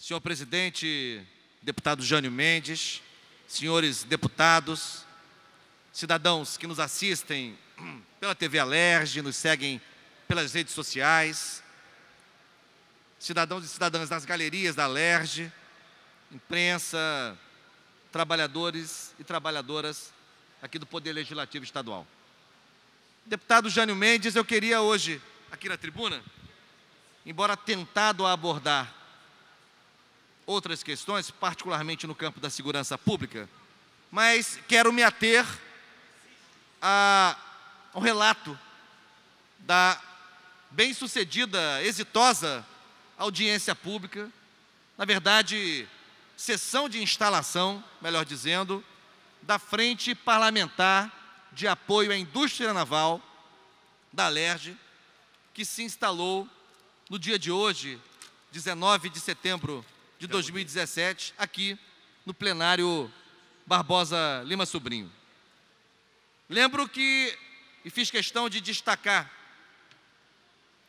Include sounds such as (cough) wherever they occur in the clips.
Senhor presidente, deputado Jânio Mendes, senhores deputados, cidadãos que nos assistem pela TV Alerj, nos seguem pelas redes sociais, cidadãos e cidadãs das galerias da Alerj, imprensa, trabalhadores e trabalhadoras aqui do Poder Legislativo Estadual. Deputado Jânio Mendes, eu queria hoje, aqui na tribuna, embora tentado a abordar outras questões, particularmente no campo da segurança pública, mas quero me ater a, ao relato da bem-sucedida, exitosa audiência pública, na verdade, sessão de instalação, melhor dizendo, da Frente Parlamentar de Apoio à Indústria Naval, da LERJ, que se instalou no dia de hoje, 19 de setembro de 2017, aqui no plenário Barbosa Lima Sobrinho. Lembro que, e fiz questão de destacar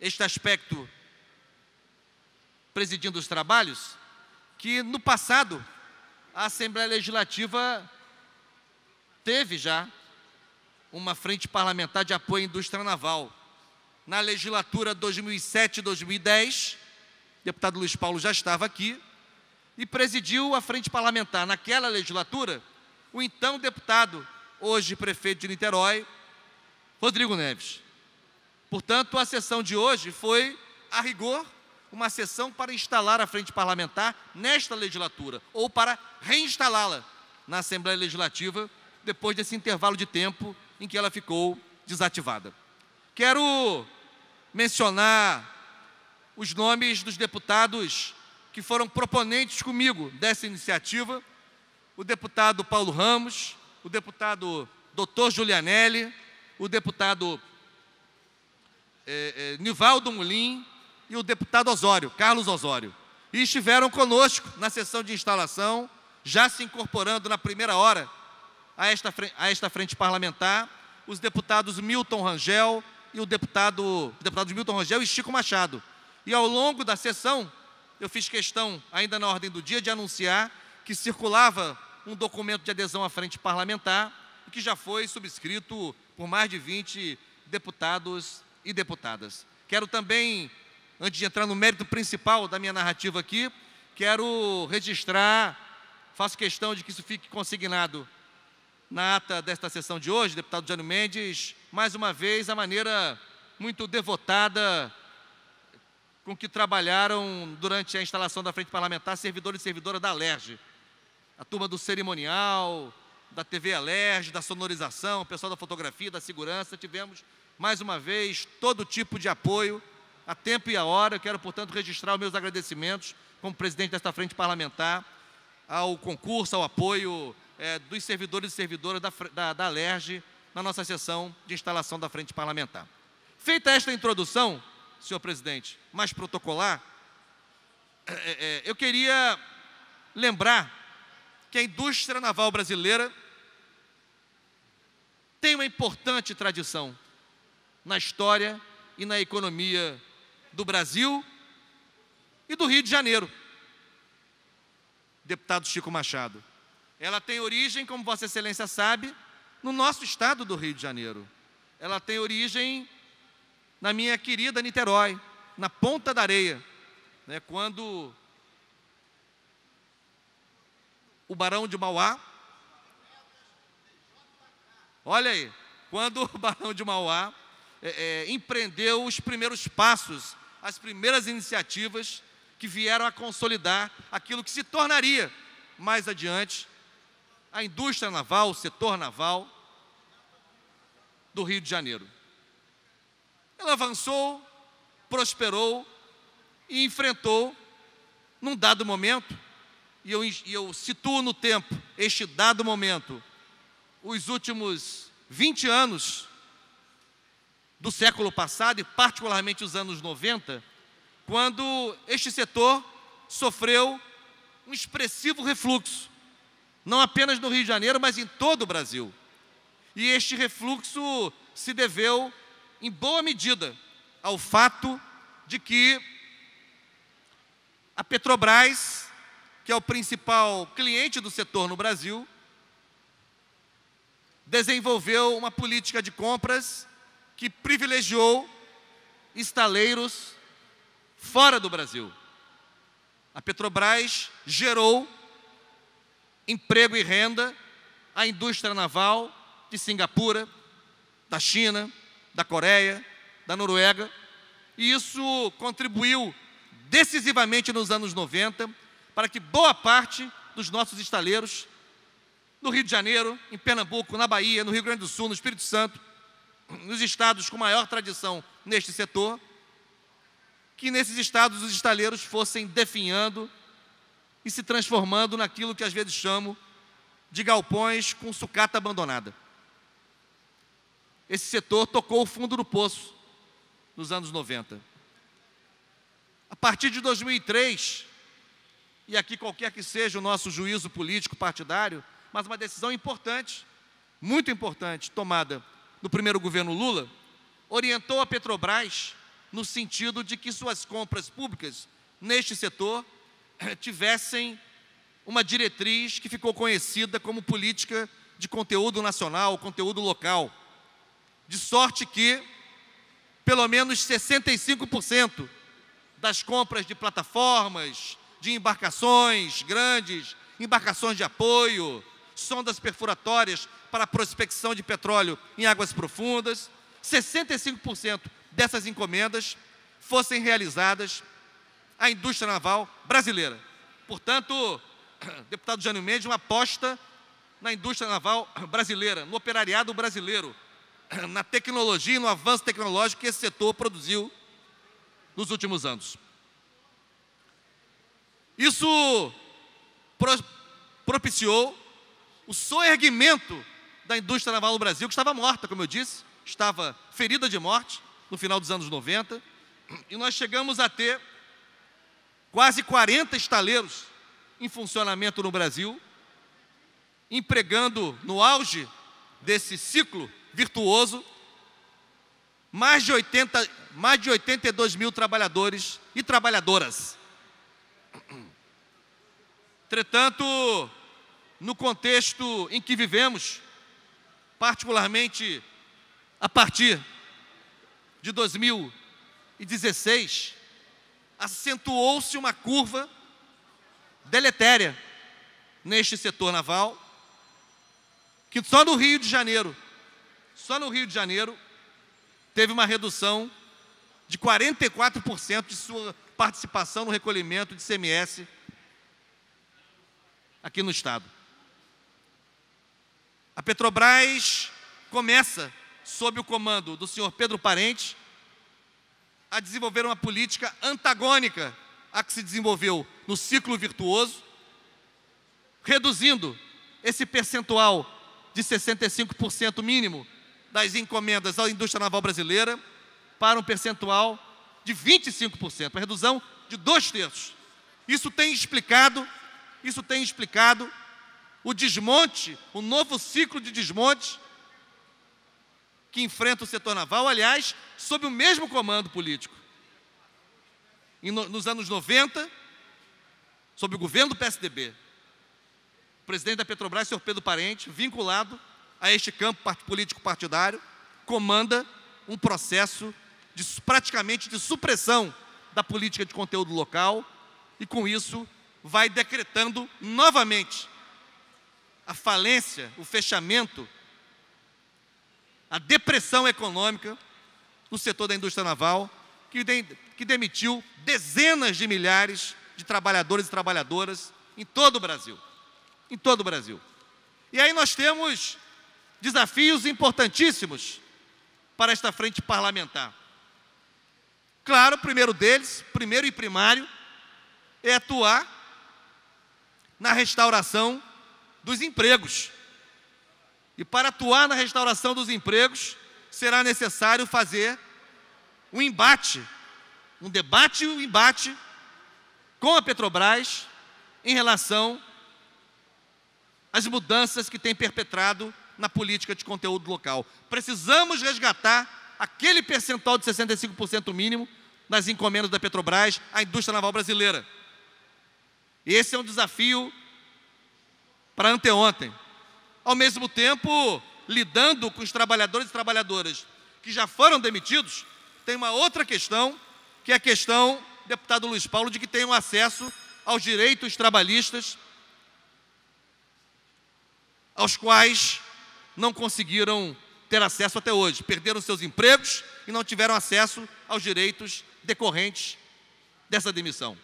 este aspecto presidindo os trabalhos, que no passado a Assembleia Legislativa teve já uma frente parlamentar de apoio à indústria naval. Na legislatura 2007-2010, o deputado Luiz Paulo já estava aqui, e presidiu a frente parlamentar naquela legislatura o então deputado, hoje prefeito de Niterói, Rodrigo Neves. Portanto, a sessão de hoje foi, a rigor, uma sessão para instalar a frente parlamentar nesta legislatura, ou para reinstalá-la na Assembleia Legislativa, depois desse intervalo de tempo em que ela ficou desativada. Quero mencionar os nomes dos deputados que foram proponentes comigo dessa iniciativa, o deputado Paulo Ramos, o deputado Dr. Julianelli, o deputado é, é, Nivaldo Mulim e o deputado Osório, Carlos Osório. E estiveram conosco na sessão de instalação, já se incorporando na primeira hora a esta, a esta frente parlamentar, os deputados Milton Rangel e o deputado, deputado Milton Rangel e Chico Machado. E ao longo da sessão, eu fiz questão, ainda na ordem do dia, de anunciar que circulava um documento de adesão à frente parlamentar, que já foi subscrito por mais de 20 deputados e deputadas. Quero também, antes de entrar no mérito principal da minha narrativa aqui, quero registrar, faço questão de que isso fique consignado na ata desta sessão de hoje, deputado Jânio Mendes, mais uma vez, a maneira muito devotada com que trabalharam durante a instalação da frente parlamentar servidores e servidora da ALERJ A turma do cerimonial, da TV Alerj, da sonorização, o pessoal da fotografia, da segurança, tivemos mais uma vez todo tipo de apoio a tempo e a hora. Eu quero, portanto, registrar os meus agradecimentos como presidente desta frente parlamentar ao concurso, ao apoio é, dos servidores e servidoras da, da, da Alerj na nossa sessão de instalação da frente parlamentar. Feita esta introdução, senhor presidente, mais protocolar, é, é, é, eu queria lembrar que a indústria naval brasileira tem uma importante tradição na história e na economia do Brasil e do Rio de Janeiro. Deputado Chico Machado, ela tem origem, como Vossa Excelência sabe, no nosso estado do Rio de Janeiro. Ela tem origem na minha querida Niterói, na Ponta da Areia, né, quando o Barão de Mauá, olha aí, quando o Barão de Mauá é, é, empreendeu os primeiros passos, as primeiras iniciativas que vieram a consolidar aquilo que se tornaria mais adiante a indústria naval, o setor naval do Rio de Janeiro. Ela avançou, prosperou e enfrentou, num dado momento, e eu, eu situo no tempo este dado momento, os últimos 20 anos do século passado, e particularmente os anos 90, quando este setor sofreu um expressivo refluxo, não apenas no Rio de Janeiro, mas em todo o Brasil. E este refluxo se deveu em boa medida, ao fato de que a Petrobras, que é o principal cliente do setor no Brasil, desenvolveu uma política de compras que privilegiou estaleiros fora do Brasil. A Petrobras gerou emprego e renda à indústria naval de Singapura, da China, da Coreia, da Noruega, e isso contribuiu decisivamente nos anos 90 para que boa parte dos nossos estaleiros no Rio de Janeiro, em Pernambuco, na Bahia, no Rio Grande do Sul, no Espírito Santo, nos estados com maior tradição neste setor, que nesses estados os estaleiros fossem definhando e se transformando naquilo que às vezes chamo de galpões com sucata abandonada esse setor tocou o fundo do poço nos anos 90. A partir de 2003, e aqui qualquer que seja o nosso juízo político partidário, mas uma decisão importante, muito importante, tomada no primeiro governo Lula, orientou a Petrobras no sentido de que suas compras públicas neste setor eh, tivessem uma diretriz que ficou conhecida como política de conteúdo nacional, conteúdo local de sorte que pelo menos 65% das compras de plataformas, de embarcações grandes, embarcações de apoio, sondas perfuratórias para prospecção de petróleo em águas profundas, 65% dessas encomendas fossem realizadas à indústria naval brasileira. Portanto, (clears throat) deputado Jânio Mendes, uma aposta na indústria naval brasileira, no operariado brasileiro, (clears throat) na tecnologia e no avanço tecnológico que esse setor produziu nos últimos anos. Isso pro, propiciou o soerguimento da indústria naval no Brasil, que estava morta, como eu disse, estava ferida de morte no final dos anos 90, e nós chegamos a ter quase 40 estaleiros em funcionamento no Brasil, empregando no auge desse ciclo virtuoso, mais de, 80, mais de 82 mil trabalhadores e trabalhadoras. Entretanto, no contexto em que vivemos, particularmente a partir de 2016, acentuou-se uma curva deletéria neste setor naval, que só no Rio de Janeiro só no Rio de Janeiro teve uma redução de 44% de sua participação no recolhimento de CMS aqui no estado. A Petrobras começa sob o comando do senhor Pedro Parente a desenvolver uma política antagônica à que se desenvolveu no ciclo virtuoso, reduzindo esse percentual de 65% mínimo das encomendas à indústria naval brasileira para um percentual de 25%, uma redução de dois terços. Isso tem explicado, isso tem explicado o desmonte, o novo ciclo de desmonte que enfrenta o setor naval, aliás, sob o mesmo comando político. Nos anos 90, sob o governo do PSDB, o presidente da Petrobras, senhor Pedro Parente, vinculado a este campo político partidário, comanda um processo de, praticamente de supressão da política de conteúdo local e, com isso, vai decretando novamente a falência, o fechamento, a depressão econômica no setor da indústria naval, que, de, que demitiu dezenas de milhares de trabalhadores e trabalhadoras em todo o Brasil. Em todo o Brasil. E aí nós temos desafios importantíssimos para esta frente parlamentar. Claro, o primeiro deles, primeiro e primário, é atuar na restauração dos empregos. E para atuar na restauração dos empregos, será necessário fazer um embate, um debate e um embate com a Petrobras em relação às mudanças que tem perpetrado na política de conteúdo local. Precisamos resgatar aquele percentual de 65% mínimo nas encomendas da Petrobras à indústria naval brasileira. Esse é um desafio para anteontem. Ao mesmo tempo, lidando com os trabalhadores e trabalhadoras que já foram demitidos, tem uma outra questão, que é a questão, deputado Luiz Paulo, de que tenham acesso aos direitos trabalhistas, aos quais não conseguiram ter acesso até hoje, perderam seus empregos e não tiveram acesso aos direitos decorrentes dessa demissão.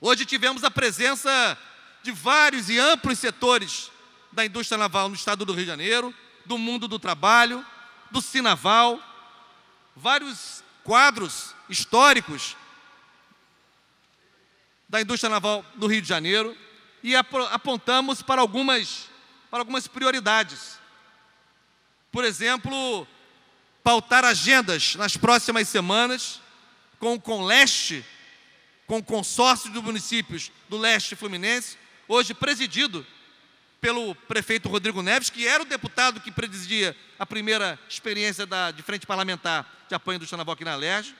Hoje tivemos a presença de vários e amplos setores da indústria naval no estado do Rio de Janeiro, do mundo do trabalho, do Sinaval, vários quadros históricos da indústria naval no Rio de Janeiro e apontamos para algumas, para algumas prioridades por exemplo, pautar agendas nas próximas semanas com o Conleste, com o consórcio dos municípios do leste fluminense, hoje presidido pelo prefeito Rodrigo Neves, que era o deputado que presidia a primeira experiência da, de frente parlamentar de apoio do Xanabó aqui na Lerge.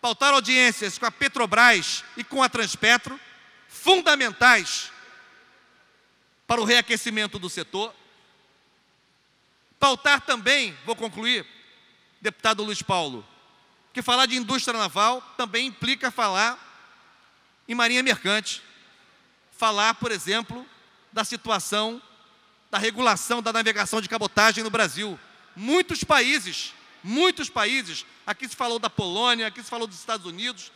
Pautar audiências com a Petrobras e com a Transpetro, fundamentais para o reaquecimento do setor pautar também, vou concluir, deputado Luiz Paulo, que falar de indústria naval também implica falar em marinha mercante. Falar, por exemplo, da situação da regulação da navegação de cabotagem no Brasil. Muitos países, muitos países, aqui se falou da Polônia, aqui se falou dos Estados Unidos,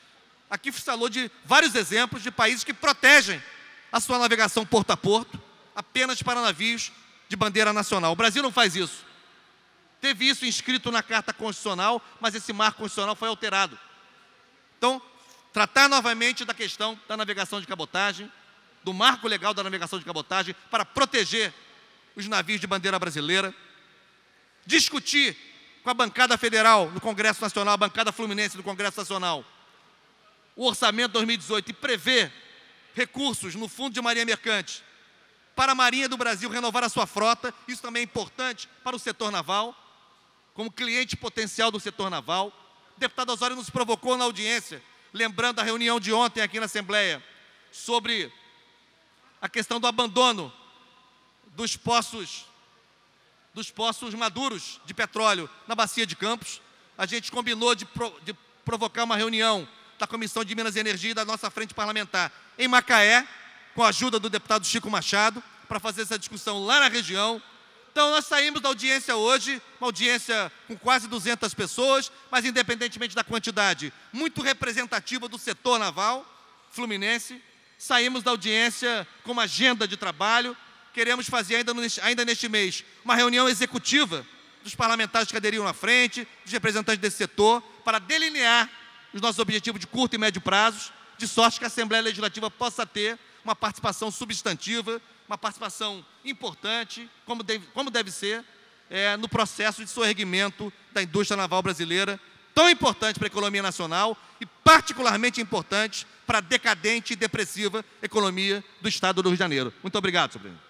aqui se falou de vários exemplos de países que protegem a sua navegação porto a porto apenas para navios de bandeira nacional. O Brasil não faz isso. Teve isso inscrito na Carta Constitucional, mas esse marco constitucional foi alterado. Então, tratar novamente da questão da navegação de cabotagem, do marco legal da navegação de cabotagem, para proteger os navios de bandeira brasileira. Discutir com a bancada federal no Congresso Nacional, a bancada fluminense do Congresso Nacional, o orçamento 2018 e prever recursos no Fundo de Marinha Mercante para a Marinha do Brasil renovar a sua frota, isso também é importante para o setor naval, como cliente potencial do setor naval. O deputado Osório nos provocou na audiência, lembrando a reunião de ontem aqui na Assembleia, sobre a questão do abandono dos poços dos poços maduros de petróleo na bacia de Campos. A gente combinou de, pro, de provocar uma reunião da Comissão de Minas e Energia e da nossa frente parlamentar em Macaé, com a ajuda do deputado Chico Machado, para fazer essa discussão lá na região. Então, nós saímos da audiência hoje, uma audiência com quase 200 pessoas, mas independentemente da quantidade, muito representativa do setor naval fluminense. Saímos da audiência com uma agenda de trabalho. Queremos fazer ainda, neste, ainda neste mês uma reunião executiva dos parlamentares que aderiram à frente, dos representantes desse setor, para delinear os nossos objetivos de curto e médio prazos, de sorte que a Assembleia Legislativa possa ter uma participação substantiva, uma participação importante, como deve, como deve ser, é, no processo de sorregimento da indústria naval brasileira, tão importante para a economia nacional e particularmente importante para a decadente e depressiva economia do Estado do Rio de Janeiro. Muito obrigado, senhor